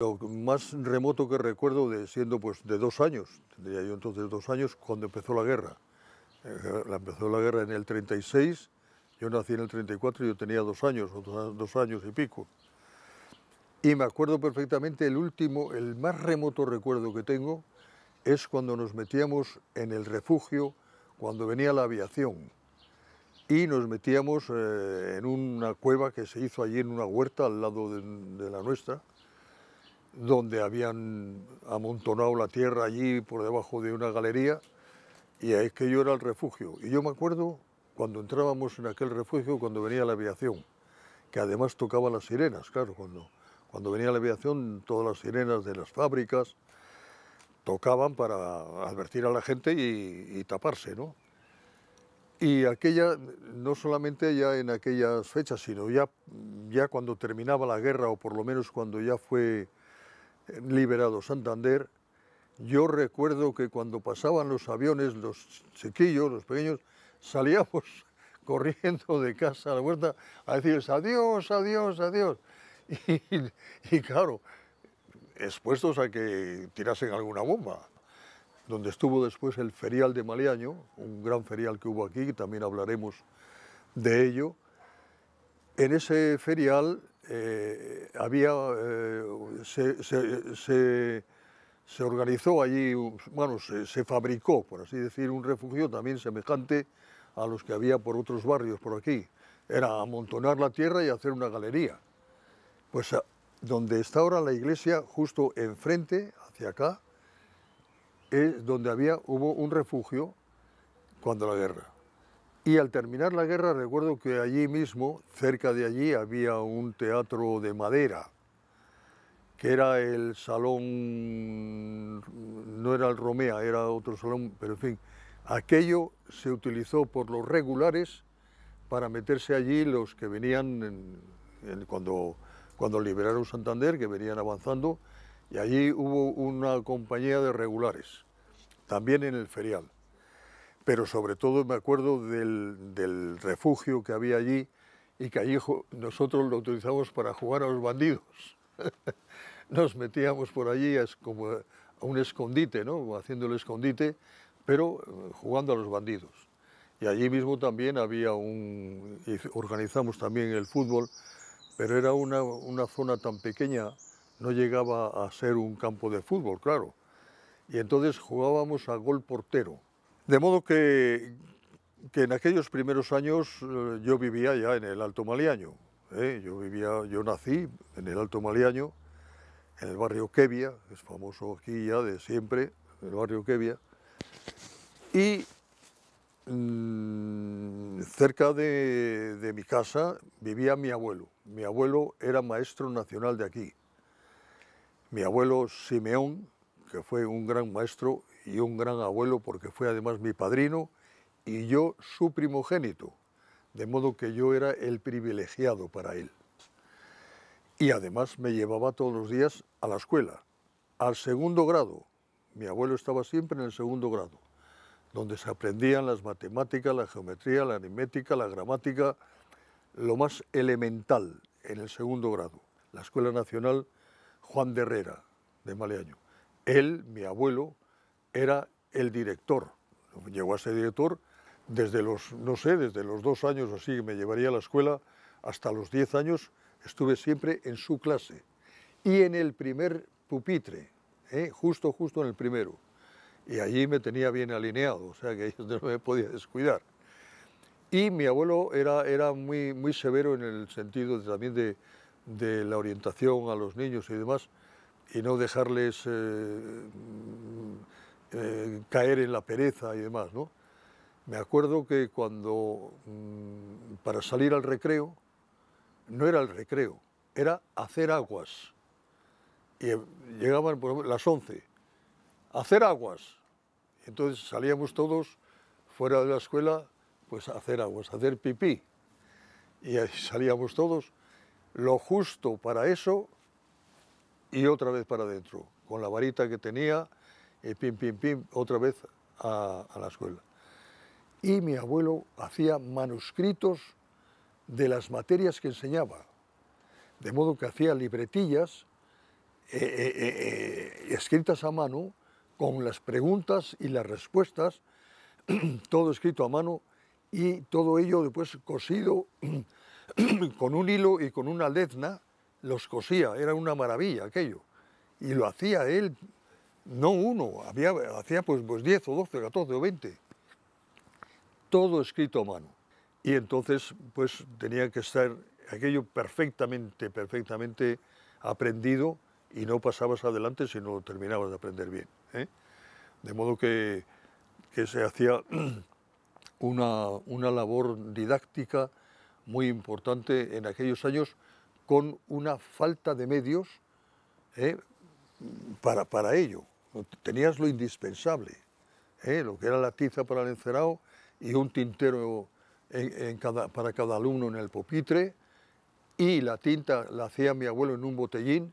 Lo más remoto que recuerdo de siendo pues de dos años, tendría yo entonces dos años cuando empezó la guerra. Eh, empezó la guerra en el 36, yo nací en el 34 y yo tenía dos años, o dos, años y pico. Y me acuerdo perfectamente el último, el más remoto recuerdo que tengo es cuando nos metíamos en el refugio, cuando venía la aviación. Y nos metíamos eh, en una cueva que se hizo allí en una huerta al lado de la nuestra donde habían amontonado la tierra allí por debajo de una galería y es que yo era el refugio. Y yo me acuerdo cuando entrábamos en aquel refugio, cuando venía la aviación, que además tocaba las sirenas, claro, cuando, cuando venía la aviación, todas las sirenas de las fábricas tocaban para advertir a la gente y, y taparse, ¿no? Y aquella, no solamente ya en aquellas fechas, sino ya, ya cuando terminaba la guerra, o por lo menos cuando ya fue liberado Santander, yo recuerdo que cuando pasaban los aviones, los chiquillos, los pequeños, salíamos corriendo de casa a la huerta a decirles adiós, adiós, adiós. Y, claro, expuestos a que tirasen alguna bomba. Donde estuvo después el ferial de Maleaño, un gran ferial que hubo aquí, que también hablaremos de ello. En ese ferial eh, había, eh, se, organizó allí, bueno, se, fabricó, por así decir, un refugio también semejante a los que había por otros barrios por aquí. Era amontonar la tierra y hacer una galería. Pues eh, donde está ahora la iglesia, justo enfrente, hacia acá, es donde había, hubo un refugio cuando la guerra. Y al terminar la guerra recuerdo que allí mismo, cerca de allí, había un teatro de madera, que era el salón, no era el Romea, era otro salón, pero en fin, aquello se utilizó por los regulares para meterse allí los que venían, cuando, cuando liberaron Santander, que venían avanzando, y allí hubo una compañía de regulares, también en el ferial pero sobre todo me acuerdo del, refugio que había allí y que allí nosotros lo utilizamos para jugar a los bandidos. Nos metíamos por allí como a un escondite, ¿no? haciendo el escondite, pero eh, jugando a los bandidos. Y allí mismo también había un... organizamos también el fútbol, pero era una zona tan pequeña, no llegaba a ser un campo de fútbol, claro. Y entonces jugábamos a gol portero de modo que, en aquellos primeros años eh, yo vivía ya en el Alto Maliaño. ¿eh? Yo, vivía, yo nací en el Alto Maliaño, en el barrio Quevia, es famoso aquí ya de siempre, el barrio Quevia. Y mm, cerca de, de mi casa vivía mi abuelo. Mi abuelo era maestro nacional de aquí. Mi abuelo Simeón, que fue un gran maestro y un gran abuelo porque fue además mi padrino y yo su primogénito, de modo que yo era el privilegiado para él. Y además me llevaba todos los días a la escuela, al segundo grado. Mi abuelo estaba siempre en el segundo grado, donde se aprendían las matemáticas, la geometría, la aritmética, la gramática, lo más elemental en el segundo grado, la Escuela Nacional Juan de Herrera, de Maleaño. Él, mi abuelo, era el director. Llegó a ser director desde los, no sé, desde los dos años o así que me llevaría a la escuela, hasta los diez años estuve siempre en su clase y en el primer pupitre, ¿eh? justo, justo en el primero. Y allí me tenía bien alineado, o sea que no me podía descuidar. Y mi abuelo era, era muy, muy severo en el sentido también de, la orientación a los niños y demás, y no dejarles eh, caer en la pereza y demás, ¿no? Me acuerdo que cuando, mm, para salir al recreo, no era el recreo, era hacer aguas. Y eh, llegaban por las 11, hacer aguas. Entonces salíamos todos fuera de la escuela, pues a hacer aguas, hacer pipí. Y ahí salíamos todos, lo justo para eso y otra vez para adentro, con la varita que tenía, eh, pim, pim, otra vez a, la escuela. Y mi abuelo hacía manuscritos de las materias que enseñaba, de modo que hacía libretillas eh, eh, escritas a mano con las preguntas y las respuestas, todo escrito a mano y todo ello después cosido con un hilo y con una lezna, los cosía, era una maravilla aquello. Y lo hacía él no uno, hacía pues, 10 pues, o 12, 14 o 20. Todo escrito a mano. Y entonces pues tenía que estar aquello perfectamente, perfectamente aprendido y no pasabas adelante si no terminabas de aprender bien. ¿eh? De modo que, se hacía una, labor didáctica muy importante en aquellos años con una falta de medios ¿eh? para ello. Tenías lo indispensable, ¿eh? lo que era la tiza para el encerado y un tintero para cada alumno en el pupitre y la tinta la hacía mi abuelo en un botellín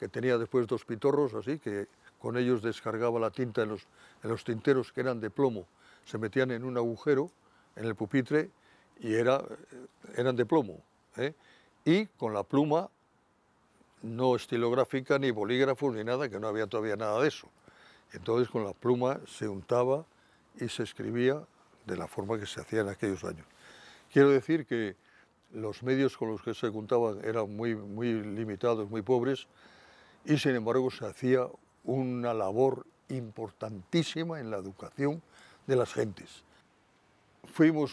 que tenía después dos pitorros así que con ellos descargaba la tinta en los, los tinteros que eran de plomo. Se metían en un agujero en el pupitre y era, eran de plomo. ¿eh? Y con la pluma no estilográfica, ni bolígrafo ni nada, que no había todavía nada de eso. Entonces con la pluma se untaba y se escribía de la forma que se hacía en aquellos años. Quiero decir que los medios con los que se contaban eran muy, muy limitados, muy pobres, y sin embargo se hacía una labor importantísima en la educación de las gentes. Fuimos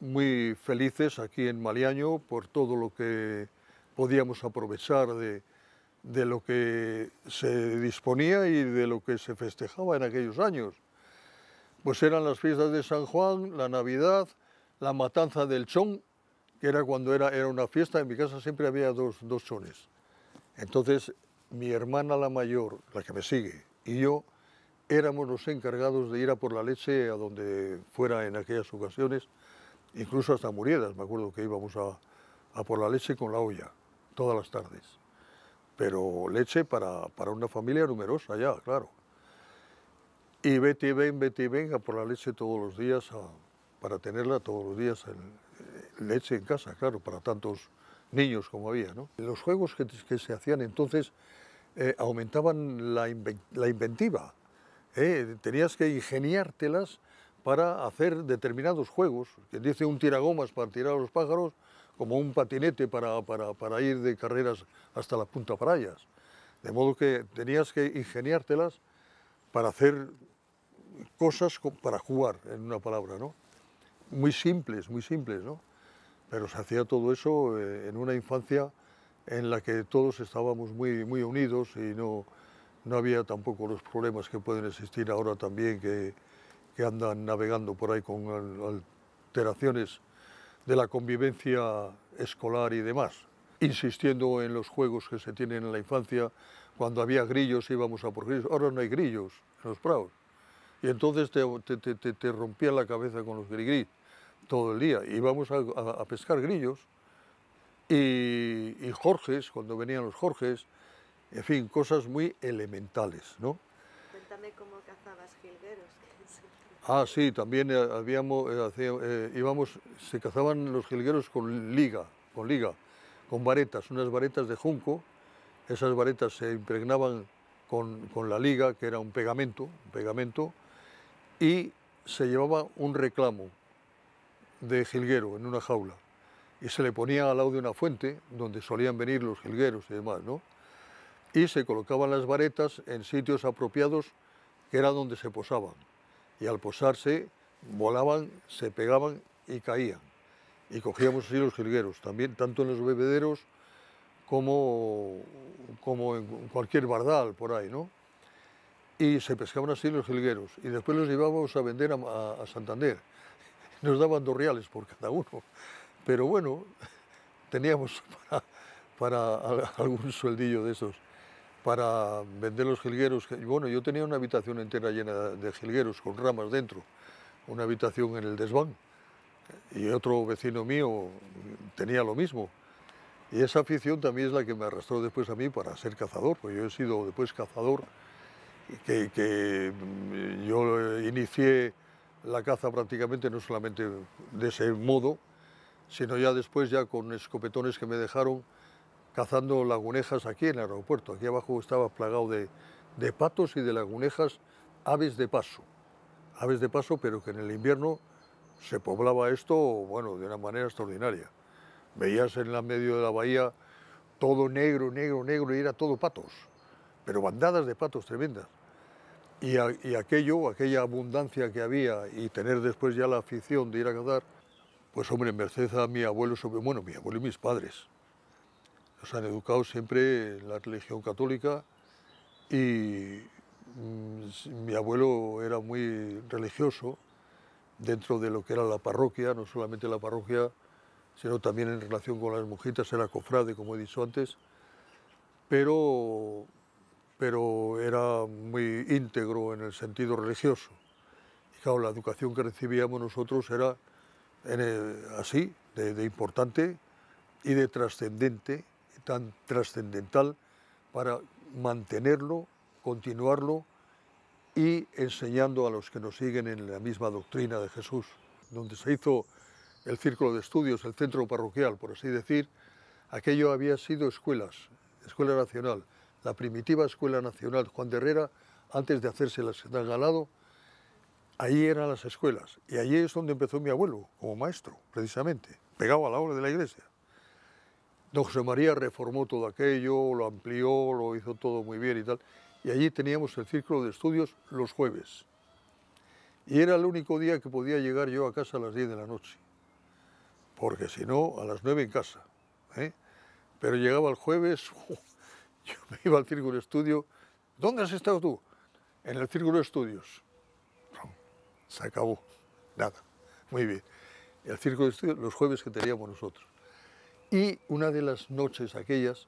muy felices aquí en Maliaño por todo lo que podíamos aprovechar de, lo que se disponía y de lo que se festejaba en aquellos años. Pues eran las fiestas de San Juan, la Navidad, la matanza del chón, que era cuando era, era una fiesta, en mi casa siempre había dos, chones. Entonces, mi hermana la mayor, la que me sigue, y yo éramos los encargados de ir a por la leche a donde fuera en aquellas ocasiones, incluso hasta Muriedas, me acuerdo que íbamos a, a por la leche con la olla todas las tardes. Pero leche para, para una familia numerosa ya, claro. Y vete y ven, vete y venga por la leche todos los días, para tenerla todos los días eh, leche en casa, claro, para tantos niños como había. Los juegos que, se hacían entonces eh, aumentaban la, la inventiva. ¿eh? Tenías que ingeniártelas para hacer determinados juegos. Quien dice un tiragomas para tirar a los pájaros, como un patinete para, ir de carreras hasta la Punta Parayas. De modo que tenías que ingeniártelas para hacer cosas para jugar, en una palabra, ¿no? Muy simples, muy simples, ¿no? Pero se hacía todo eso eh, en una infancia en la que todos estábamos muy, muy unidos y no, no había tampoco los problemas que pueden existir ahora también, que, que andan navegando por ahí con alteraciones de la convivencia escolar y demás, insistiendo en los juegos que se tienen en la infancia. Cuando había grillos íbamos a por grillos, ahora no hay grillos en los prados. Y entonces te, rompía la cabeza con los grigris todo el día. Íbamos a, pescar grillos y, y Jorges, cuando venían los Jorges, en fin, cosas muy elementales, ¿no? Cuéntame cómo cazabas jilgueros. Ah, sí, también eh, eh, eh, íbamos, se cazaban los jilgueros con liga, con liga, con varetas, unas varetas de junco. Esas varetas se impregnaban con, la liga, que era un pegamento, un pegamento, y se llevaba un reclamo de jilguero en una jaula y se le ponía al lado de una fuente donde solían venir los jilgueros y demás, ¿no? Y se colocaban las varetas en sitios apropiados que era donde se posaban y al posarse volaban, se pegaban y caían. Y cogíamos así los jilgueros, también tanto en los bebederos como, como en cualquier bardal por ahí, ¿no? Y se pescaban así los jilgueros y después los llevábamos a vender a, Santander. Nos daban dos reales por cada uno, pero bueno, teníamos para, para algún sueldillo de esos para vender los jilgueros. Bueno, yo tenía una habitación entera llena de jilgueros con ramas dentro, una habitación en el desván. Y otro vecino mío tenía lo mismo. Y esa afición también es la que me arrastró después a mí para ser cazador, porque yo he sido después cazador, que mm, yo inicié la caza prácticamente no solamente de ese modo, sino ya después ya con escopetones que me dejaron cazando lagunejas aquí en el aeropuerto. Aquí abajo estaba plagado de, patos y de lagunejas, aves de paso. Aves de paso, pero que en el invierno se poblaba esto, bueno, de una manera extraordinaria. Veías en la medio de la bahía todo negro, negro, negro, y era todo patos, pero bandadas de patos tremendas. Y, aquello, aquella abundancia que había y tener después ya la afición de ir a cazar, pues hombre, merced a mi abuelo, sobre, bueno, mi abuelo y mis padres, nos han educado siempre en la religión católica y mm, mi abuelo era muy religioso dentro de lo que era la parroquia, no solamente la parroquia, sino también en relación con las monjitas, era cofrade, como he dicho antes, pero, pero era muy íntegro en el sentido religioso. Y claro, la educación que recibíamos nosotros era así, de importante y de trascendente, tan trascendental para mantenerlo, continuarlo y enseñando a los que nos siguen en la misma doctrina de Jesús. Donde se hizo el círculo de estudios, el centro parroquial, por así decir, aquello había sido escuelas, Escuela Nacional, la primitiva Escuela Nacional Juan de Herrera, antes de hacerse la Secretaría Galado, ahí eran las escuelas. Y allí es donde empezó mi abuelo, como maestro, precisamente, pegado a la obra de la iglesia. Don José María reformó todo aquello, lo amplió, lo hizo todo muy bien y tal. Y allí teníamos el círculo de estudios los jueves. Y era el único día que podía llegar yo a casa a las 10 de la noche, porque si no, a las 9 en casa. ¿eh? Pero llegaba el jueves, yo me iba al círculo de estudio. ¿Dónde has estado tú? En el círculo de estudios. Se acabó. Nada. Muy bien. El círculo de estudios los jueves que teníamos nosotros. Y una de las noches aquellas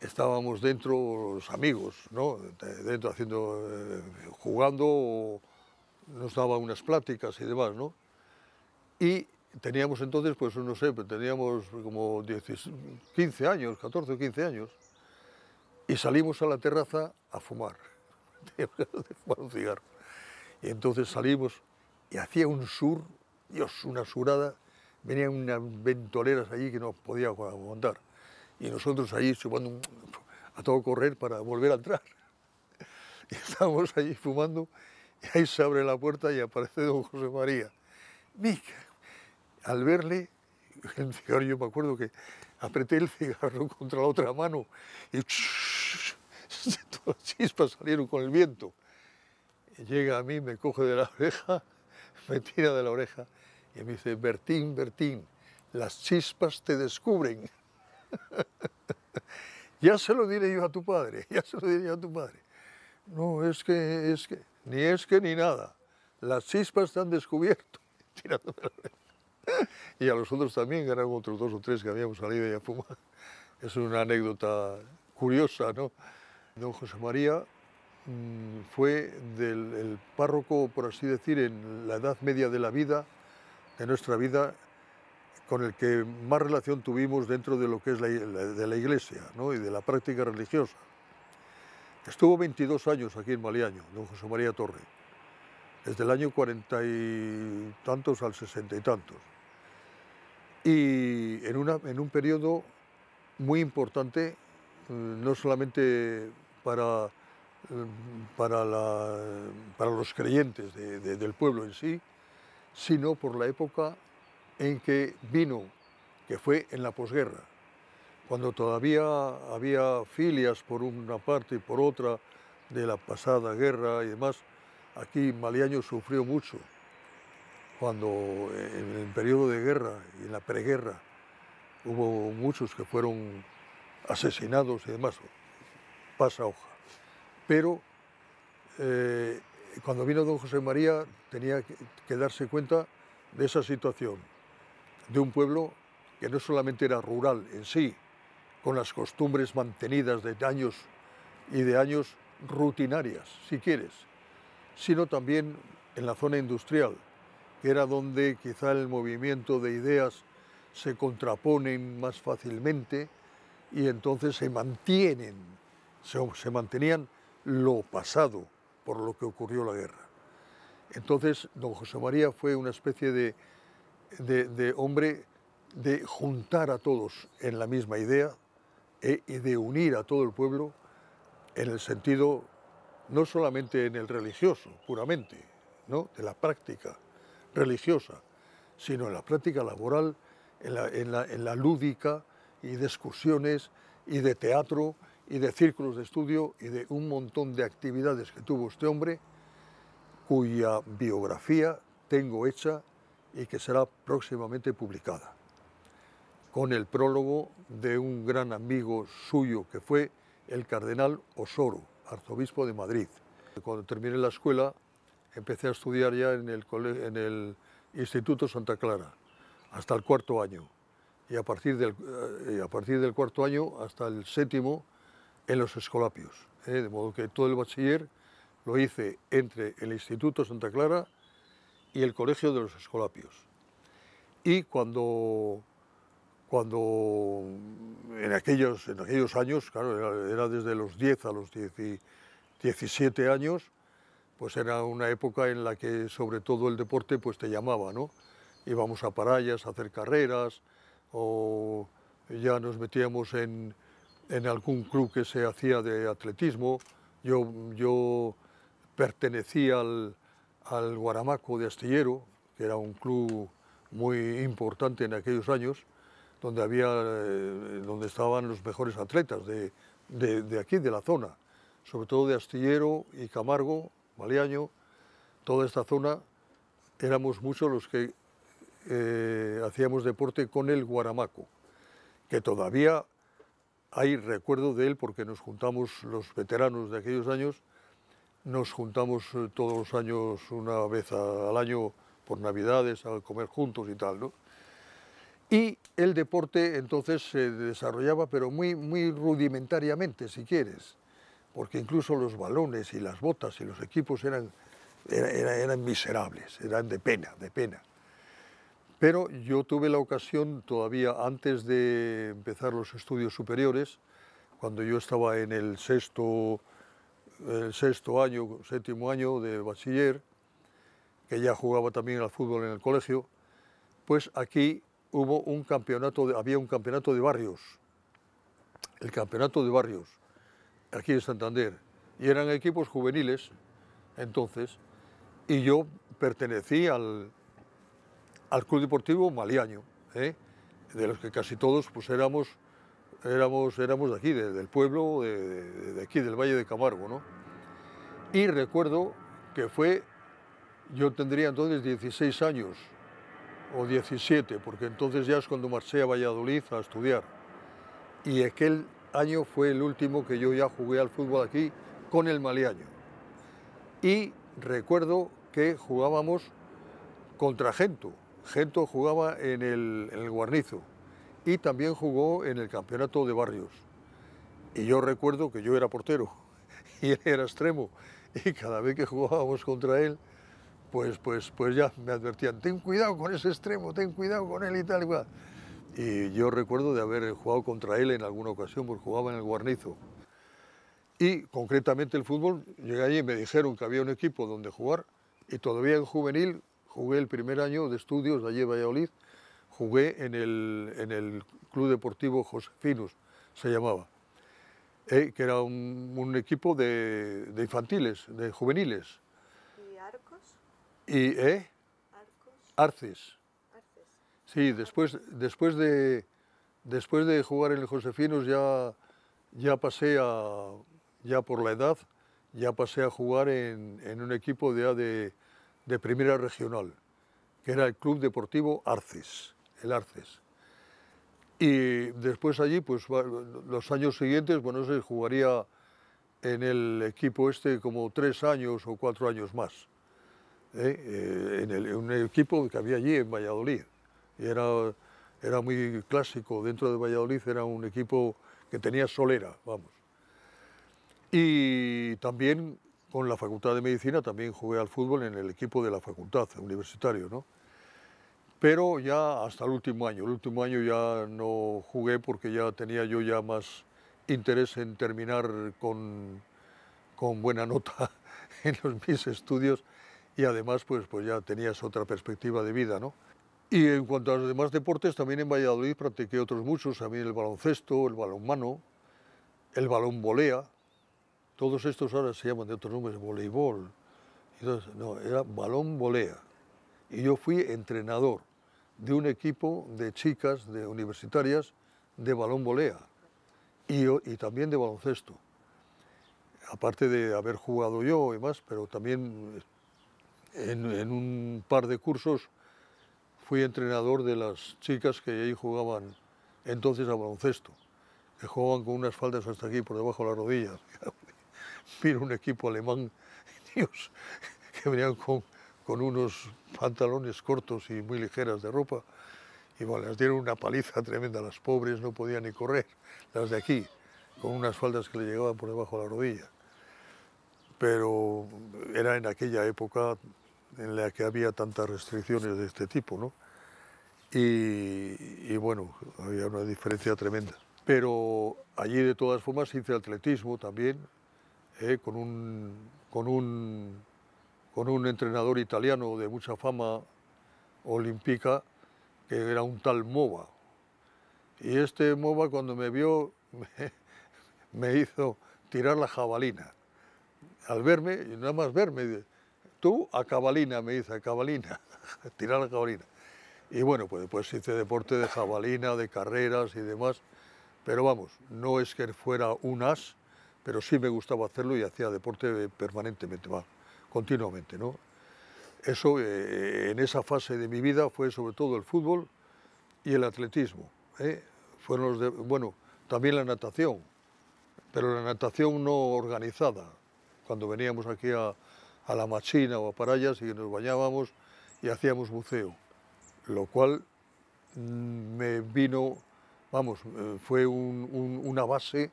estábamos dentro los amigos, ¿no? dentro haciendo, eh, jugando, nos daba unas pláticas y demás, ¿no? Y teníamos entonces, pues no sé, pues, teníamos como 15 años, 14 o 15 años, y salimos a la terraza a fumar, de fumar un cigarro. Y entonces salimos y hacía un sur, Dios, una surada, venían unas ventoleras allí que no podía aguantar. Y nosotros allí chupando a todo correr para volver a entrar. Y estábamos allí fumando y ahí se abre la puerta y aparece don José María. Mica, al verle, el cigarro, yo me acuerdo que apreté el cigarro contra la otra mano y todas las chispas salieron con el viento. llega a mí, me coge de la oreja, me tira de la oreja y me dice, Bertín, Bertín, las chispas te descubren. ya se lo diré yo a tu padre, ya se lo diré yo a tu padre. No, es que, es que, ni es que ni nada. Las chispas te han descubierto. y a los otros también, eran otros dos o tres que habíamos salido ya a fumar. Es una anécdota curiosa, ¿no? Don José María mm, fue del el párroco, por así decir, en la edad media de la vida, de nuestra vida con el que más relación tuvimos dentro de lo que es la, de la iglesia y de la práctica religiosa. Estuvo 22 años aquí en Maliaño, don José María Torre, desde el año 40 y tantos al sesenta y tantos. Y en, una, en un periodo muy importante, mm, no solamente para, mm, para, para los creyentes del pueblo en sí, sino por la época en que vino, que fue en la posguerra, cuando todavía había filias por una parte y por otra de la pasada guerra y demás. Aquí Maliaño sufrió mucho cuando eh, en el periodo de guerra y en la preguerra hubo muchos que fueron asesinados y demás, pasa hoja. Pero eh, cuando vino don José María tenía que darse cuenta de esa situación, de un pueblo que no solamente era rural en sí, con las costumbres mantenidas de años y de años rutinarias, si quieres, sino también en la zona industrial, que era donde quizá el movimiento de ideas se contraponen más fácilmente y entonces se mantienen, se mantenían lo pasado, por lo que ocurrió la guerra. Entonces, don José María fue una especie de, hombre de juntar a todos en la misma idea e, y de unir a todo el pueblo en el sentido, no solamente en el religioso, puramente, ¿no? de la práctica religiosa, sino en la práctica laboral, en la, en la lúdica y de excursiones y de teatro y de círculos de estudio y de un montón de actividades que tuvo este hombre, cuya biografía tengo hecha y que será próximamente publicada, con el prólogo de un gran amigo suyo que fue el cardenal Osoro, arzobispo de Madrid. Cuando terminé la escuela empecé a estudiar ya en el, Instituto Santa Clara, hasta el cuarto año, y a partir eh, y a partir del cuarto año hasta el séptimo en los escolapios. ¿eh? De modo que todo el bachiller lo hice entre el Instituto Santa Clara y el Colegio de los Escolapios. Y cuando, cuando en, aquellos, en aquellos años, claro, era, desde los 10 a los 17 años, pues era una época en la que sobre todo el deporte pues te llamaba, ¿no? Íbamos a parallas a hacer carreras o ya nos metíamos en, en algún club que se hacía de atletismo. Yo, yo pertenecía al, Guaramaco de Astillero, que era un club muy importante en aquellos años, donde, había, eh, donde estaban los mejores atletas de, aquí, de la zona, sobre todo de Astillero y Camargo, Maliaño, toda esta zona, éramos muchos los que eh, hacíamos deporte con el Guaramaco, que todavía hay recuerdo de él porque nos juntamos los veteranos de aquellos años, nos juntamos eh, todos los años una vez al año por Navidades a comer juntos y tal, ¿no? Y el deporte entonces se desarrollaba, pero muy, muy rudimentariamente, si quieres, porque incluso los balones y las botas y los equipos eran, eran miserables, eran de pena, de pena. Pero yo tuve la ocasión, todavía antes de empezar los estudios superiores, cuando yo estaba en el sexto, sexto año, séptimo año de bachiller, que ya jugaba también al fútbol en el colegio, pues aquí hubo un campeonato, había un campeonato de barrios, el campeonato de barrios, aquí en Santander, y eran equipos juveniles entonces, y yo pertenecí al, al Club Deportivo Maliaño, ¿eh? de los que casi todos pues, éramos, éramos, de aquí, del pueblo, de, aquí, del Valle de Camargo. ¿no? Y recuerdo que fue, yo tendría entonces 16 años, o 17, porque entonces ya es cuando marché a Valladolid a estudiar. Y aquel año fue el último que yo ya jugué al fútbol aquí con el maliaño. Y recuerdo que jugábamos contra Gento, Gento jugaba en el, Guarnizo y también jugó en el campeonato de barrios. Y yo recuerdo que yo era portero y él era extremo. Y cada vez que jugábamos contra él, pues, pues, pues ya me advertían, ten cuidado con ese extremo, ten cuidado con él y tal y cual. Y yo recuerdo de haber jugado contra él en alguna ocasión, porque jugaba en el Guarnizo. Y concretamente el fútbol, llegué allí y me dijeron que había un equipo donde jugar y todavía en juvenil jugué el primer año de estudios allí en Valladolid, jugué en el, Club Deportivo Josefinus, se llamaba, eh, que era un, equipo de, infantiles, de juveniles. ¿Y arcos? Y, ¿eh? ¿Arcos? Arces. Arces. Sí, después, después, de, después de jugar en el Josefinus ya, ya pasé a, ya por la edad, ya pasé a jugar en, un equipo de, de, de Primera Regional, que era el Club Deportivo Arces, el Arces. Y después allí, pues los años siguientes, bueno, se jugaría en el equipo este como tres años o cuatro años más. ¿eh? Eh, en, el, un equipo que había allí en Valladolid. Y era, era muy clásico, dentro de Valladolid era un equipo que tenía solera, vamos. Y también con la Facultad de Medicina, también jugué al fútbol en el equipo de la facultad, universitario, Pero ya hasta el último año, el último año ya no jugué porque ya tenía yo ya más interés en terminar con, buena nota en los, mis estudios y además pues, pues ya tenías otra perspectiva de vida, Y en cuanto a los demás deportes, también en Valladolid practiqué otros muchos, mí el baloncesto, el balonmano, el balón volea, todos estos ahora se llaman de otros nombres voleibol. no, era balón volea. Y yo fui entrenador de un equipo de chicas, de universitarias, de balón volea y, también de baloncesto. Aparte de haber jugado yo y más, pero también en, un par de cursos fui entrenador de las chicas que ahí jugaban entonces a baloncesto, que jugaban con unas faldas hasta aquí por debajo de las rodillas. Vino un equipo alemán, Dios, que venían con, con unos pantalones cortos y muy ligeras de ropa, y bueno, les dieron una paliza tremenda, las pobres no podían ni correr, las de aquí, con unas faldas que le llegaban por debajo de la rodilla. Pero era en aquella época en la que había tantas restricciones de este tipo, ¿no? Y, y, bueno, había una diferencia tremenda. Pero allí de todas formas hice atletismo también, eh, con, un, con, un, con un entrenador italiano de mucha fama olímpica, que era un tal Mova. Y este Mova cuando me vio me, hizo tirar la jabalina. Al verme, y nada más verme, tú a cabalina, me dice, a cabalina, tirar la cabalina. Y bueno, pues después hice deporte de jabalina, de carreras y demás, pero vamos, no es que fuera un as, pero sí me gustaba hacerlo y hacía deporte permanentemente, continuamente, ¿no? Eso, eh, en esa fase de mi vida fue sobre todo el fútbol y el atletismo, ¿eh? Fueron los bueno, también la natación, pero la natación no organizada. Cuando veníamos aquí a, la Machina o a Parayas y nos bañábamos y hacíamos buceo, lo cual mm, me vino, vamos, eh, fue una base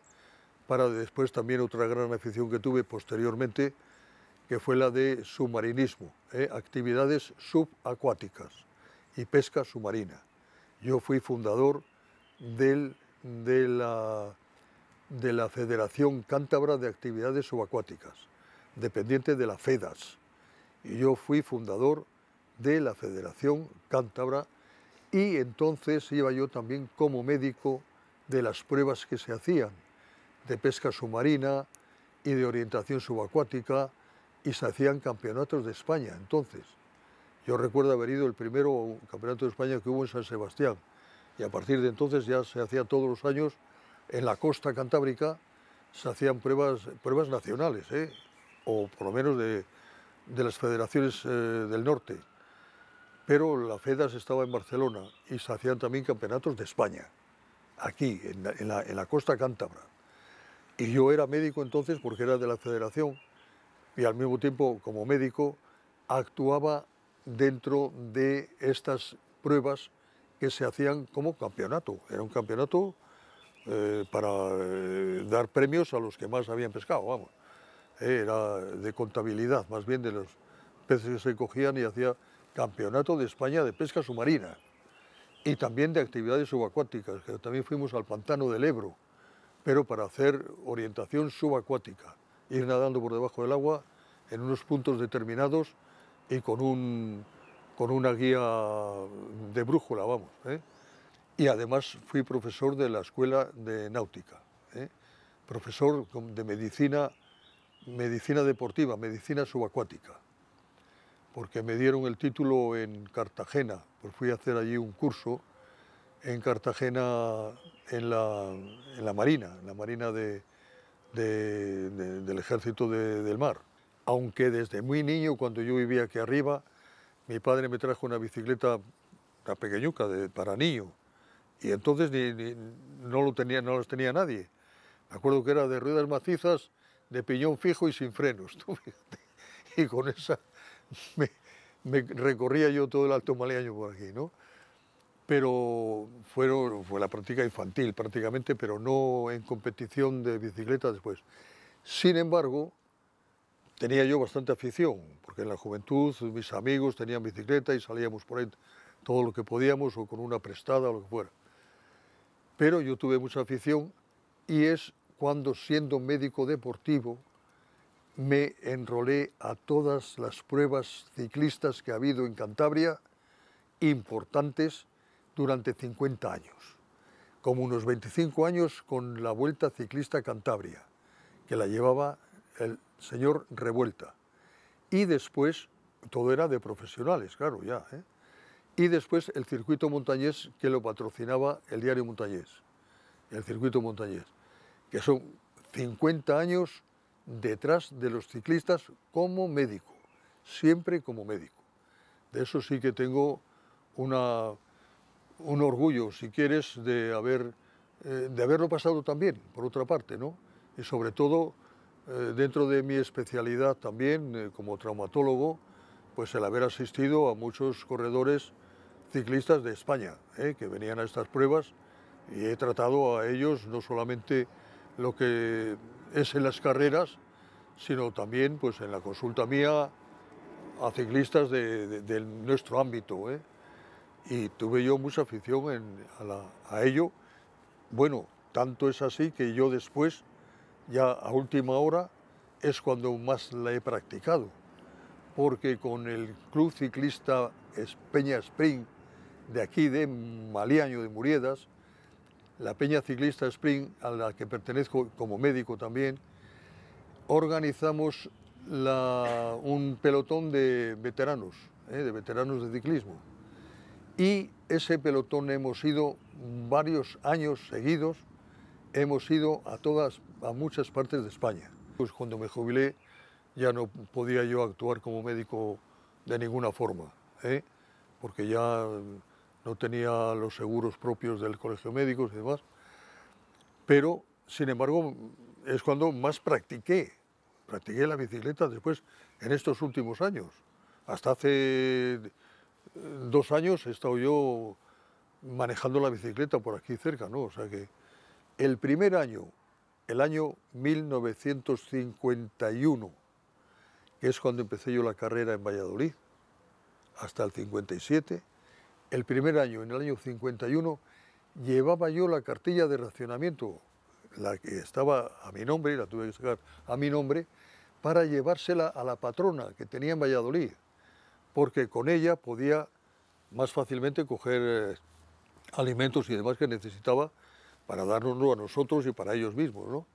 para después también otra gran afición que tuve posteriormente, que fue la de submarinismo, ¿eh? actividades subacuáticas y pesca submarina. Yo fui fundador de, la, de la Federación Cántabra de Actividades Subacuáticas, dependiente de la FEDAS. Y yo fui fundador de la Federación Cántabra y entonces iba yo también como médico de las pruebas que se hacían de pesca submarina y de orientación subacuática y se hacían campeonatos de España entonces. Yo recuerdo haber ido el primero campeonato de España que hubo en San Sebastián y a partir de entonces ya se hacía todos los años en la costa cantábrica se hacían pruebas, pruebas nacionales, ¿eh? o por lo menos de, las federaciones eh, del norte. Pero la FEDAS estaba en Barcelona y se hacían también campeonatos de España, aquí, en la, en la costa cántabra. Y yo era médico entonces porque era de la federación y al mismo tiempo como médico actuaba dentro de estas pruebas que se hacían como campeonato. Era un campeonato eh, para eh, dar premios a los que más habían pescado, vamos. Eh, era de contabilidad, más bien de los peces que se cogían y hacía campeonato de España de pesca submarina y también de actividades subacuáticas, que también fuimos al pantano del Ebro, pero para hacer orientación subacuática, ir nadando por debajo del agua en unos puntos determinados y con, con una guía de brújula, vamos. ¿eh? Y además fui profesor de la Escuela de Náutica, ¿eh? profesor de medicina, medicina deportiva, medicina subacuática, porque me dieron el título en Cartagena, pues fui a hacer allí un curso en Cartagena en la, Marina, en la Marina del Ejército del Mar. Aunque desde muy niño, cuando yo vivía aquí arriba, mi padre me trajo una bicicleta, una pequeñuca, de, para niño, y entonces no, lo tenía, no los tenía nadie. Me acuerdo que era de ruedas macizas, de piñón fijo y sin frenos, y con esa me, recorría yo todo el Alto Maleaño por aquí, ¿no? pero fueron, fue la práctica infantil prácticamente, pero no en competición de bicicleta después. Sin embargo, tenía yo bastante afición, porque en la juventud mis amigos tenían bicicleta y salíamos por ahí todo lo que podíamos o con una prestada o lo que fuera. Pero yo tuve mucha afición y es cuando siendo médico deportivo me enrolé a todas las pruebas ciclistas que ha habido en Cantabria, importantes, durante 50 años, como unos 25 años con la Vuelta Ciclista Cantabria, que la llevaba el señor Revuelta. Y después, todo era de profesionales, claro, ya. ¿eh? Y después el circuito montañés que lo patrocinaba el diario montañés, el circuito montañés, que son 50 años detrás de los ciclistas como médico, siempre como médico. De eso sí que tengo una un orgullo, si quieres, de, haber, eh, de haberlo pasado también, por otra parte, ¿no? Y sobre todo, eh, dentro de mi especialidad también, eh, como traumatólogo, pues el haber asistido a muchos corredores ciclistas de España, que venían a estas pruebas, y he tratado a ellos no solamente lo que es en las carreras, sino también pues, en la consulta mía a ciclistas de, de nuestro ámbito y tuve yo mucha afición a, ello. Bueno, tanto es así que yo después, ya a última hora, es cuando más la he practicado, porque con el club ciclista Peña Spring, de aquí de Maliaño de Muriedas, la Peña Ciclista Spring, a la que pertenezco como médico también, organizamos un pelotón de veteranos, ¿eh? de veteranos de ciclismo y ese pelotón hemos ido varios años seguidos, hemos ido a todas, a muchas partes de España. Pues cuando me jubilé ya no podía yo actuar como médico de ninguna forma, ¿eh? porque ya no tenía los seguros propios del colegio médicos y demás, pero sin embargo es cuando más practiqué, practiqué la bicicleta después en estos últimos años, hasta hace dos años he estado yo manejando la bicicleta por aquí cerca, ¿no? O sea que el primer año, el año 1951, que es cuando empecé yo la carrera en Valladolid, hasta el 57, el primer año, en el año 51, llevaba yo la cartilla de racionamiento, la que estaba a mi nombre, la tuve que sacar a mi nombre, para llevársela a la patrona que tenía en Valladolid porque con ella podía más fácilmente coger eh, alimentos y demás que necesitaba para dárnoslo a nosotros y para ellos mismos.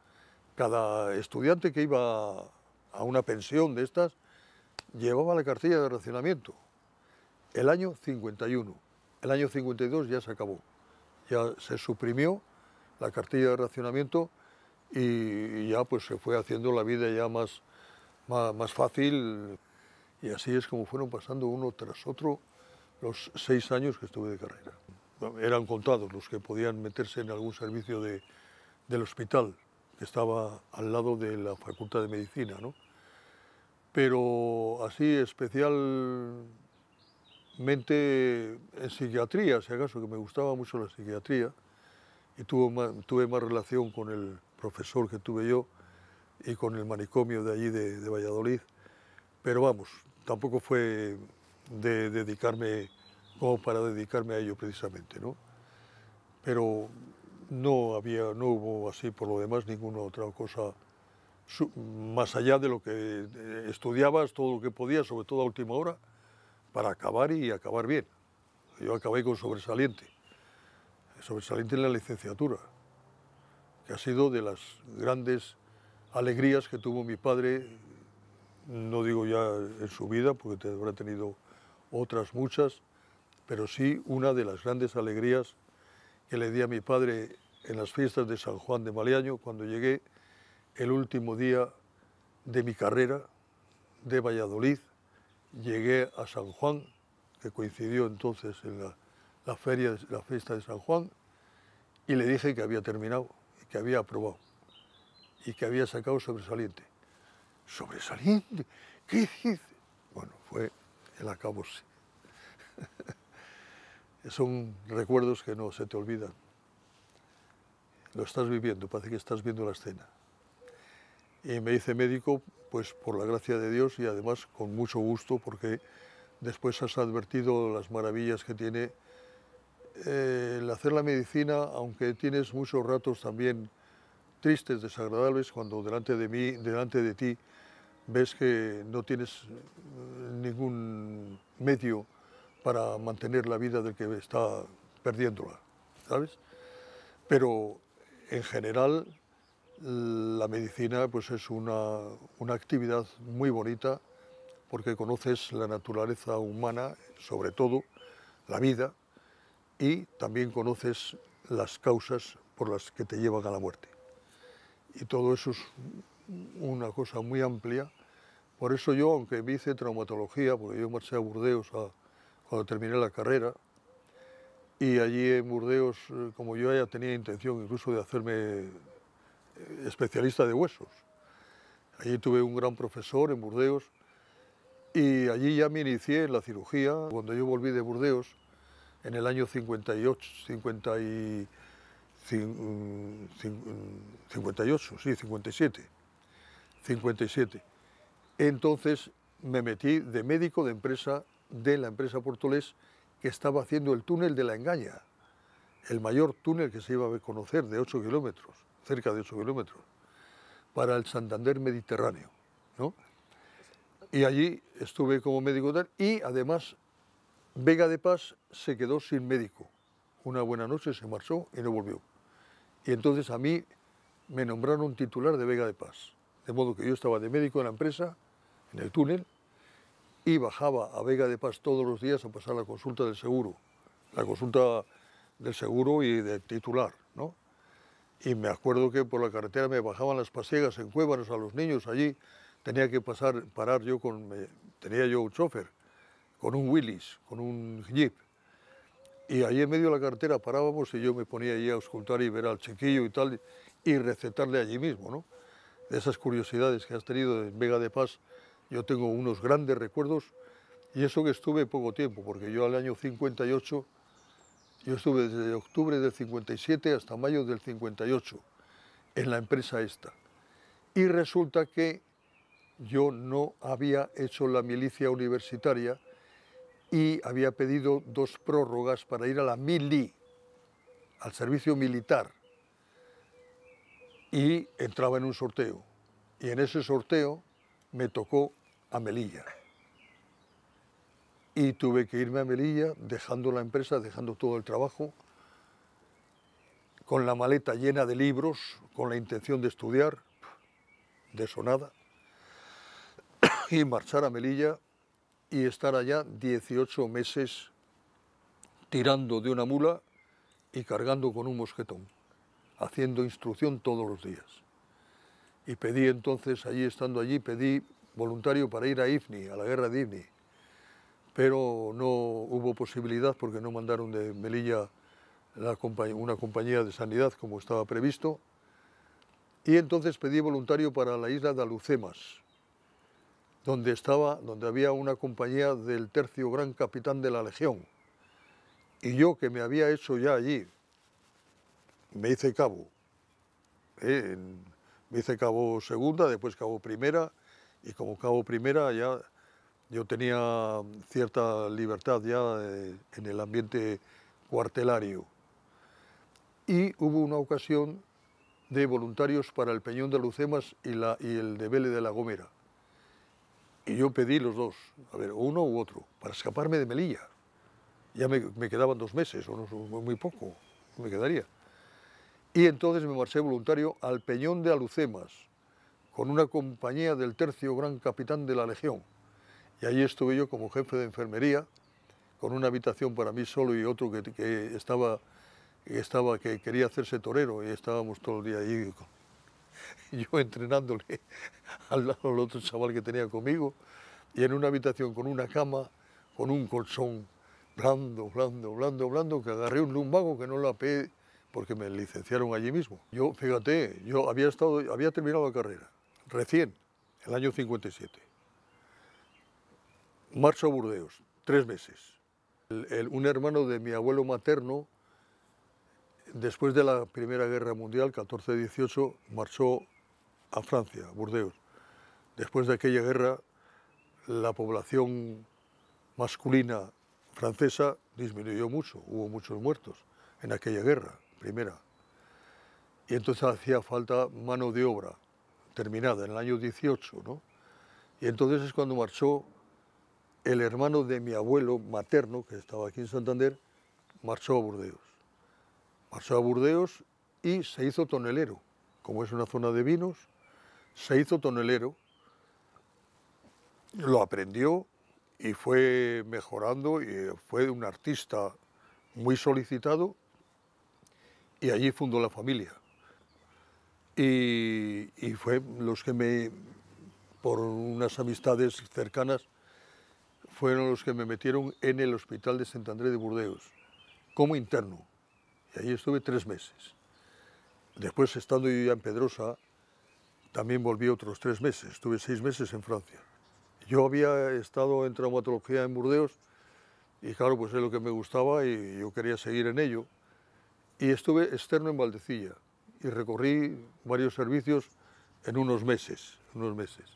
Cada estudiante que iba a una pensión de estas llevaba la cartilla de racionamiento. El año 51, el año 52 ya se acabó, ya se suprimió la cartilla de racionamiento y, ya pues se fue haciendo la vida ya más, más, más fácil y así es como fueron pasando uno tras otro los seis años que estuve de carrera. eran contados los que podían meterse en algún servicio de, del hospital, que estaba al lado de la Facultad de Medicina, ¿no? Pero así especialmente en psiquiatría, si acaso, que me gustaba mucho la psiquiatría, y tuve más, tuve más relación con el profesor que tuve yo y con el manicomio de allí de Valladolid, pero vamos, tampoco fue de dedicarme, como para dedicarme a ello precisamente, ¿no? Pero no había, no hubo así por lo demás ninguna otra cosa más allá de lo que eh, estudiabas, todo lo que podías, sobre todo a última hora, para acabar y acabar bien. Yo acabé con sobresaliente, sobresaliente en la licenciatura, que ha sido de las grandes alegrías que tuvo mi padre no digo ya en su vida, porque habrá tenido otras muchas, pero sí una de las grandes alegrías que le di a mi padre en las fiestas de San Juan de Maleaño, cuando llegué el último día de mi carrera de Valladolid, llegué a San Juan, que coincidió entonces en la, la fiesta de San Juan, y le dije que había terminado, que había aprobado y que había sacado sobresaliente sobresaliente. ¿Qué dice? Bueno, fue el acabo. Son recuerdos que no se te olvidan. Lo estás viviendo, parece que estás viendo la escena. Y me hice médico, pues por la gracia de Dios y además con mucho gusto, porque después has advertido las maravillas que tiene eh, el hacer la medicina, aunque tienes muchos ratos también tristes, desagradables, cuando delante de mí, delante de ti, ves que no tienes eh, ningún medio para mantener la vida del que está perdiéndola, ¿sabes? Pero en general la medicina pues es una actividad muy bonita porque conoces la naturaleza humana, sobre todo la vida, y también conoces las causas por las que te llevan a la muerte. Y todo eso es una cosa muy amplia por eso yo, aunque me hice traumatología, porque yo marché a Burdeos cuando terminé la carrera, y allí en Burdeos, eh, como yo ya tenía intención incluso de hacerme eh, especialista de huesos, allí tuve un gran profesor en Burdeos, y allí ya me inicié en la cirugía. Cuando yo volví de Burdeos, en el año 58, 50 58, sí, 57, 57 entonces me metí de médico de empresa de la empresa portolés que estaba haciendo el túnel de la Engaña, el mayor túnel que se iba a conocer de 8 kilómetros, cerca de 8 kilómetros, para el Santander Mediterráneo. Y allí estuve como médico tal y además Vega de Paz se quedó sin médico. Una buena noche se marchó y no volvió. Y entonces a mí me nombraron titular de Vega de Paz. De modo que yo estaba de médico en la empresa en el túnel y bajaba a Vega de Paz todos los días a pasar la consulta del seguro, la consulta del seguro y del titular, ¿no? Y me acuerdo que por la carretera me bajaban las pasiegas en cuevas a los niños allí, tenía que pasar, parar yo con, tenía yo un chofer, con un Willys, con un Jeep, y allí en medio de la carretera parábamos y yo me ponía allí a auscultar y ver al chiquillo y tal, y recetarle allí mismo, ¿no? De esas curiosidades que has tenido en Vega de Paz, yo tengo unos grandes recuerdos y eso que estuve poco tiempo, porque yo al año 58, yo estuve desde octubre del 57 hasta mayo del 58 en la empresa esta. Y resulta que yo no había hecho la milicia universitaria y había pedido dos prórrogas para ir a la mili, al servicio militar. Y entraba en un sorteo. Y en ese sorteo me tocó a Melilla. Y tuve que irme a Melilla dejando la empresa, dejando todo el trabajo, con la maleta llena de libros, con la intención de estudiar, de sonada, y marchar a Melilla y estar allá 18 meses tirando de una mula y cargando con un mosquetón, haciendo instrucción todos los días y pedí entonces, allí estando allí, pedí voluntario para ir a IFNI, a la guerra de IFNI, pero no hubo posibilidad porque no mandaron de Melilla una compañía de sanidad como estaba previsto, y entonces pedí voluntario para la isla de Alucemas, donde, estaba, donde había una compañía del tercio gran capitán de la Legión, y yo que me había hecho ya allí, me hice cabo, ¿eh? en, me hice cabo segunda, después cabo primera, y como cabo primera ya yo tenía cierta libertad ya eh, en el ambiente cuartelario. Y hubo una ocasión de voluntarios para el Peñón de Lucemas y, la, y el de Vélez de la Gomera. Y yo pedí los dos, a ver, uno u otro, para escaparme de Melilla. Ya me, me quedaban dos meses, o muy poco, me quedaría. Y entonces me marché voluntario al Peñón de Alucemas, con una compañía del tercio gran capitán de la Legión. Y ahí estuve yo como jefe de enfermería, con una habitación para mí solo y otro que, estaba, quería hacerse torero y estábamos todo el día ahí yo entrenándole al, del otro chaval que tenía conmigo y en una habitación con una cama, con un colchón blando, blando, blando, blando, que agarré un lumbago que no la pe porque me licenciaron allí mismo. Yo, fíjate, yo había, estado, había terminado la carrera, recién, el año 57. Marzo a Burdeos, tres meses. un hermano de mi abuelo materno, después de la Primera Guerra Mundial, 14-18, marchó a Francia, a Burdeos. Después de aquella guerra, la población masculina francesa disminuyó mucho, hubo muchos muertos en aquella guerra primera. Y entonces hacía falta mano de obra terminada en el año 18, ¿no? Y entonces es cuando marchó el hermano de mi abuelo materno, que estaba aquí en Santander, marchó a Burdeos. Marchó a Burdeos y se hizo tonelero. Como es una zona de vinos, se hizo tonelero, lo aprendió y fue mejorando y fue un artista muy solicitado y allí fundó la familia. Y, y, fue los que me, por unas amistades cercanas, fueron los que me metieron en el hospital de Sant de Burdeos, como interno. Y allí estuve tres meses. Después, estando yo ya en Pedrosa, también volví otros tres meses, estuve seis meses en Francia. Yo había estado en traumatología en Burdeos y claro, pues es lo que me gustaba y yo quería seguir en ello y estuve externo en Valdecilla y recorrí varios servicios en unos meses, unos meses.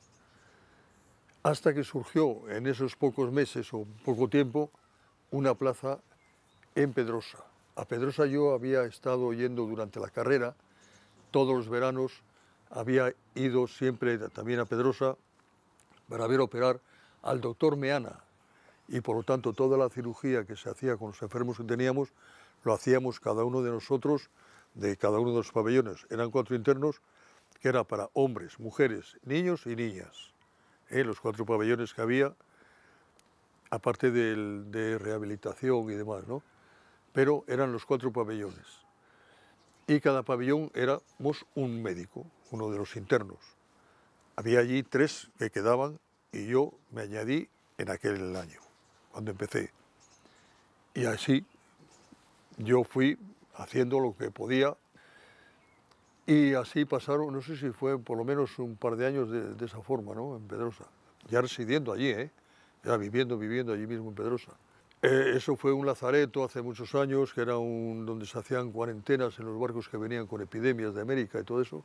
Hasta que surgió en esos pocos meses o poco tiempo una plaza en Pedrosa. A Pedrosa yo había estado yendo durante la carrera, todos los veranos había ido siempre también a Pedrosa para ver operar al doctor Meana y por lo tanto toda la cirugía que se hacía con los enfermos que teníamos lo hacíamos cada uno de nosotros de cada uno de los pabellones. Eran cuatro internos, que era para hombres, mujeres, niños y niñas. ¿eh? Los cuatro pabellones que había, aparte de rehabilitación y demás, ¿no? Pero eran los cuatro pabellones. Y cada pabellón éramos un médico, uno de los internos. Había allí tres que quedaban y yo me añadí en aquel año, cuando empecé. Y así yo fui haciendo lo que podía y así pasaron, no sé si fue por lo menos un par de años de, esa forma, ¿no? En Pedrosa, ya residiendo allí, ¿eh? ya viviendo, viviendo allí mismo en Pedrosa. Eh, eso fue un lazareto hace muchos años, que era un, donde se hacían cuarentenas en los barcos que venían con epidemias de América y todo eso.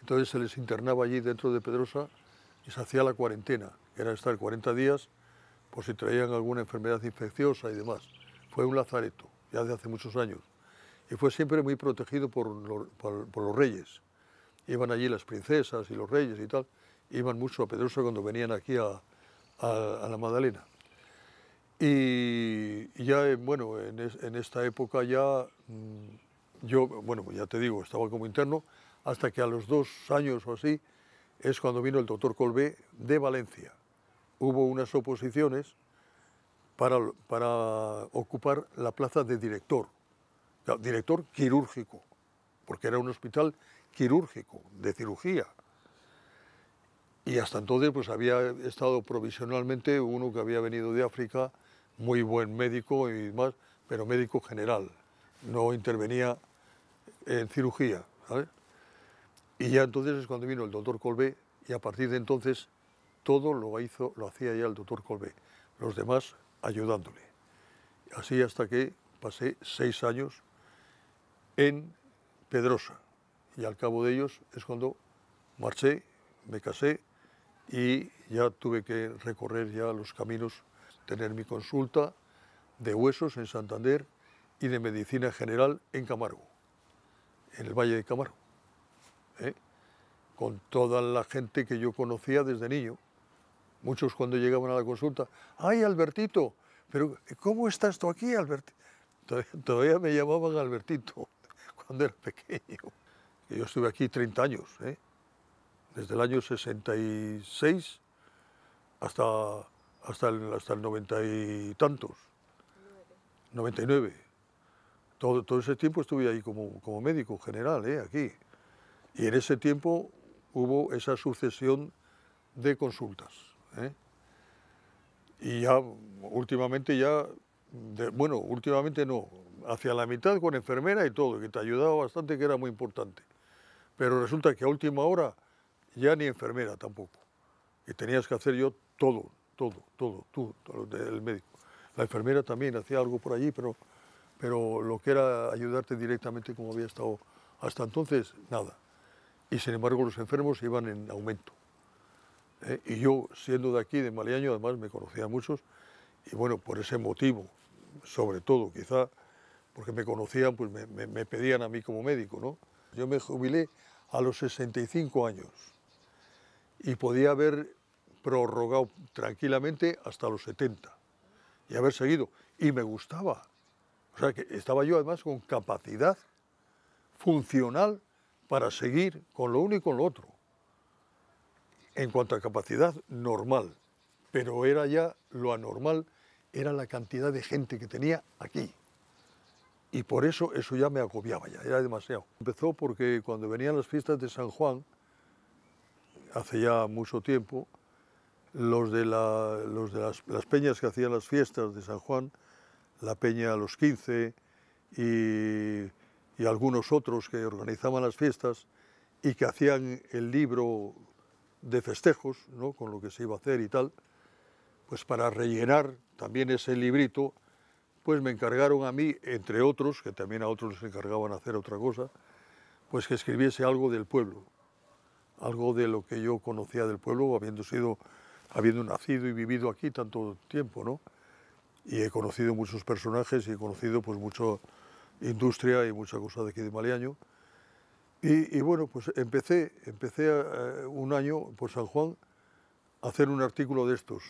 Entonces se les internaba allí dentro de Pedrosa y se hacía la cuarentena, era estar 40 días por si traían alguna enfermedad infecciosa y demás. Fue un lazareto ya de hace muchos años, y fue siempre muy protegido por, los reyes. Iban allí las princesas y los reyes y tal, iban mucho a Pedroso cuando venían aquí a, la Magdalena. Y, ya, eh, bueno, en, esta época ya, mm, yo, bueno, pues ya te digo, estaba como interno, hasta que a los dos años o así es cuando vino el doctor Colvé de Valencia. Hubo unas oposiciones para, ocupar la plaza de director, director quirúrgico, porque era un hospital quirúrgico, de cirugía. Y hasta entonces pues había estado provisionalmente uno que había venido de África, muy buen médico y demás, pero médico general, no intervenía en cirugía. Y ya entonces es cuando vino el doctor Colbé y a partir de entonces todo lo, hizo, lo hacía ya el doctor Colbe. Los demás ayudándole. Así hasta que pasé seis años en Pedrosa y al cabo de ellos es cuando marché, me casé y ya tuve que recorrer ya los caminos, tener mi consulta de huesos en Santander y de medicina general en Camargo, en el Valle de Camargo, ¿eh? con toda la gente que yo conocía desde niño. Muchos cuando llegaban a la consulta, ¡ay, Albertito! Pero ¿cómo estás tú aquí, Albertito? Todavía, me llamaban Albertito cuando era pequeño. Yo estuve aquí 30 años, ¿eh? desde el año 66 hasta, hasta, el, hasta el 90 y tantos, 99. Todo, todo ese tiempo estuve ahí como, médico general, ¿eh? aquí. Y en ese tiempo hubo esa sucesión de consultas. ¿eh? Y ya últimamente ya, bueno, últimamente no, hacia la mitad con enfermera y todo, que te ayudaba bastante, que era muy importante. Pero resulta que a última hora ya ni enfermera tampoco. Y tenías que hacer yo todo, todo, todo, tú, el médico. La enfermera también hacía algo por allí, pero, pero lo que era ayudarte directamente como había estado hasta entonces, nada. Y sin embargo los enfermos iban en aumento. Eh, y yo, siendo de aquí, de Maliaño, además me conocía a muchos, y bueno, por ese motivo, sobre todo, quizá, porque me conocían, pues me pedían a mí como médico, ¿no? Yo me jubilé a los 65 años y podía haber prorrogado tranquilamente hasta los 70 y haber seguido. Y me gustaba. O sea, que estaba yo además con capacidad funcional para seguir con lo uno y con lo otro en cuanto a capacidad, normal, pero era ya lo anormal, era la cantidad de gente que tenía aquí. Y por eso eso ya me agobiaba, ya era demasiado. Empezó porque cuando venían las fiestas de San Juan, hace ya mucho tiempo, los de, de las, peñas que hacían las fiestas de San Juan, la peña a los 15 y, y algunos otros que organizaban las fiestas y que hacían el libro de festejos, ¿no? con lo que se iba a hacer y tal, pues para rellenar también ese librito, pues me encargaron a mí, entre otros, que también a otros les encargaban hacer otra cosa, pues que escribiese algo del pueblo, algo de lo que yo conocía del pueblo, habiendo sido, habiendo nacido y vivido aquí tanto tiempo, ¿no? Y he conocido muchos personajes y he conocido pues mucha industria y mucha cosa de aquí de Maliaño. Y, bueno, pues empecé, empecé eh, un año por San Juan a hacer un artículo de estos,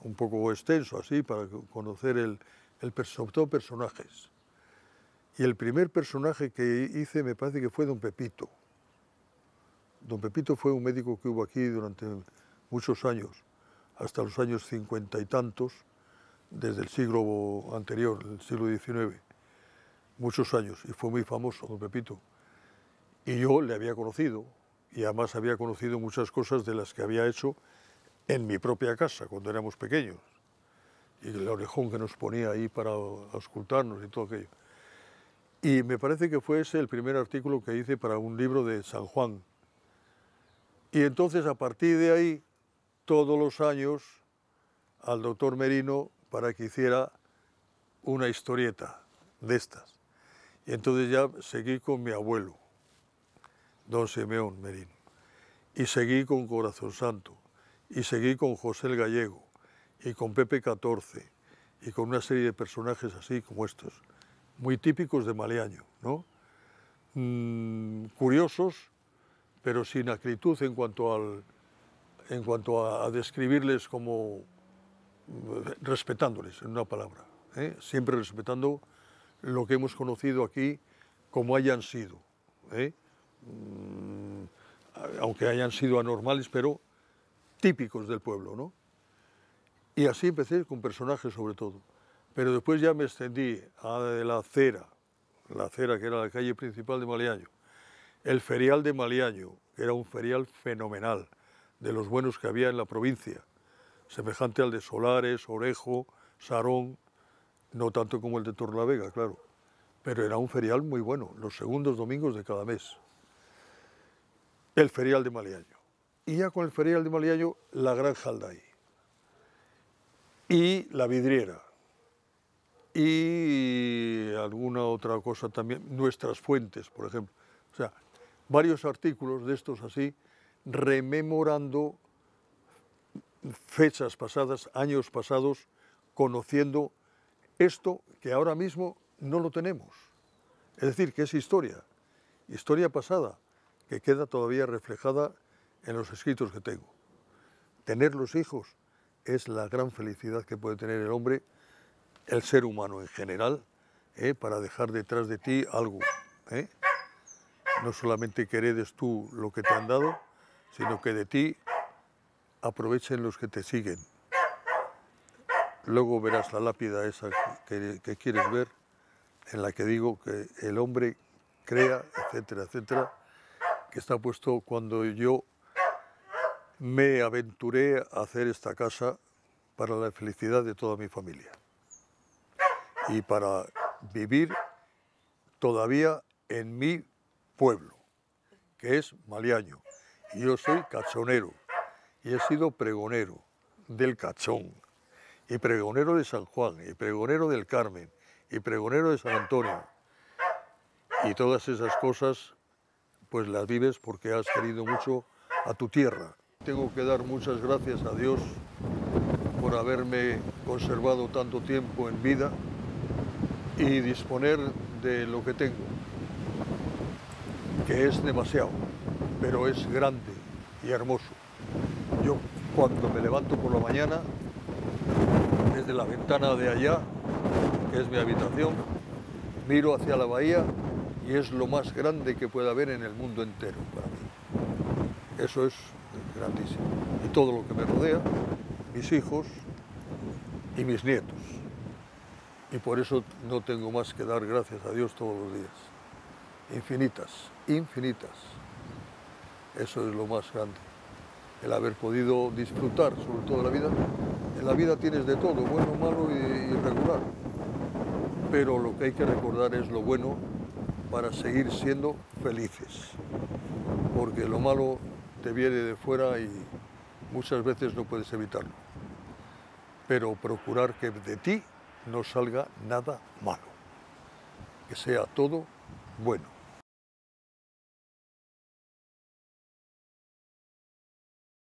un poco extenso así, para conocer el, el personajes. Y el primer personaje que hice me parece que fue don Pepito. Don Pepito fue un médico que hubo aquí durante muchos años, hasta los años cincuenta y tantos, desde el siglo anterior, el siglo XIX, muchos años, y fue muy famoso don Pepito y yo le había conocido, y además había conocido muchas cosas de las que había hecho en mi propia casa cuando éramos pequeños, y el orejón que nos ponía ahí para auscultarnos y todo aquello. Y me parece que fue ese el primer artículo que hice para un libro de San Juan. Y entonces a partir de ahí, todos los años, al doctor Merino para que hiciera una historieta de estas. Y entonces ya seguí con mi abuelo don Simeón Merino. Y seguí con Corazón Santo, y seguí con José el Gallego, y con Pepe XIV, y con una serie de personajes así como estos, muy típicos de Maleaño, ¿no? Mm, curiosos, pero sin acritud en cuanto, al, en cuanto a, describirles como eh, respetándoles, en una palabra, ¿eh? siempre respetando lo que hemos conocido aquí como hayan sido. ¿eh? Mm, aunque hayan sido anormales, pero típicos del pueblo, ¿no? Y así empecé con personajes sobre todo. Pero después ya me extendí a la acera, la acera que era la calle principal de Maliaño, el ferial de Maliaño, era un ferial fenomenal, de los buenos que había en la provincia, semejante al de Solares, Orejo, Sarón, no tanto como el de Torlavega, claro, pero era un ferial muy bueno, los segundos domingos de cada mes el ferial de Maliaño Y ya con el ferial de Maliaño la Gran Jaldai Y la vidriera. Y alguna otra cosa también, nuestras fuentes, por ejemplo. O sea, varios artículos de estos así, rememorando fechas pasadas, años pasados, conociendo esto que ahora mismo no lo tenemos. Es decir, que es historia, historia pasada, que queda todavía reflejada en los escritos que tengo. Tener los hijos es la gran felicidad que puede tener el hombre, el ser humano en general, ¿eh? para dejar detrás de ti algo. ¿eh? No solamente que heredes tú lo que te han dado, sino que de ti aprovechen los que te siguen. Luego verás la lápida esa que, que quieres ver, en la que digo que el hombre crea, etcétera, etcétera que está puesto cuando yo me aventuré a hacer esta casa para la felicidad de toda mi familia y para vivir todavía en mi pueblo, que es Maliaño. Y yo soy cachonero y he sido pregonero del cachón y pregonero de San Juan y pregonero del Carmen y pregonero de San Antonio. Y todas esas cosas pues las vives porque has querido mucho a tu tierra. Tengo que dar muchas gracias a Dios por haberme conservado tanto tiempo en vida y disponer de lo que tengo, que es demasiado, pero es grande y hermoso. Yo cuando me levanto por la mañana, desde la ventana de allá, que es mi habitación, miro hacia la bahía y es lo más grande que puede haber en el mundo entero para mí. Eso es grandísimo. Y todo lo que me rodea, mis hijos y mis nietos. Y por eso no tengo más que dar gracias a Dios todos los días. Infinitas, infinitas. Eso es lo más grande. El haber podido disfrutar sobre todo la vida. En la vida tienes de todo, bueno, malo y irregular. Pero lo que hay que recordar es lo bueno para seguir siendo felices. Porque lo malo te viene de fuera y muchas veces no puedes evitarlo. Pero procurar que de ti no salga nada malo, que sea todo bueno.